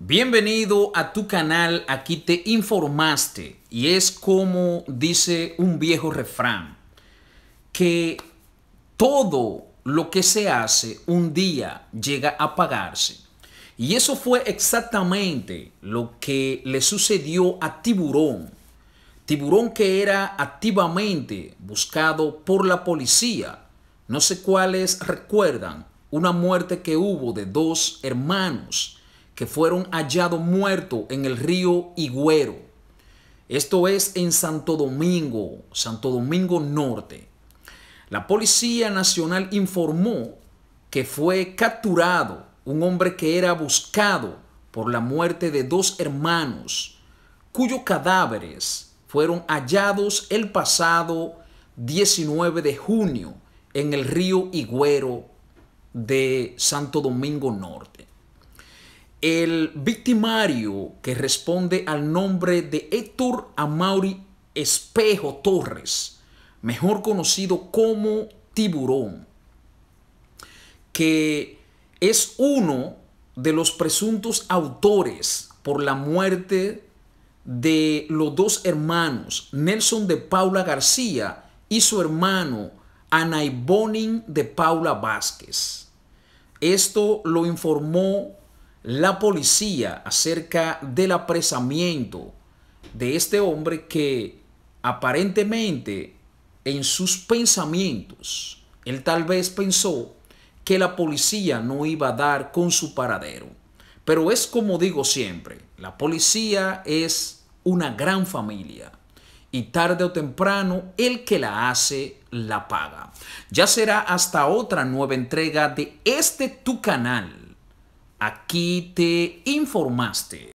Bienvenido a tu canal, aquí te informaste y es como dice un viejo refrán, que todo lo que se hace un día llega a pagarse. Y eso fue exactamente lo que le sucedió a Tiburón. Tiburón que era activamente buscado por la policía. No sé cuáles recuerdan una muerte que hubo de dos hermanos que fueron hallados muertos en el río Higüero. Esto es en Santo Domingo, Santo Domingo Norte. La Policía Nacional informó que fue capturado un hombre que era buscado por la muerte de dos hermanos, cuyos cadáveres fueron hallados el pasado 19 de junio en el río Higüero de Santo Domingo Norte. El victimario que responde al nombre de Héctor Amauri Espejo Torres, mejor conocido como Tiburón, que es uno de los presuntos autores por la muerte de los dos hermanos, Nelson de Paula García y su hermano Anaibonin de Paula Vázquez. Esto lo informó la policía acerca del apresamiento de este hombre que aparentemente en sus pensamientos, él tal vez pensó que la policía no iba a dar con su paradero. Pero es como digo siempre, la policía es una gran familia y tarde o temprano el que la hace la paga. Ya será hasta otra nueva entrega de este tu canal Aquí te informaste.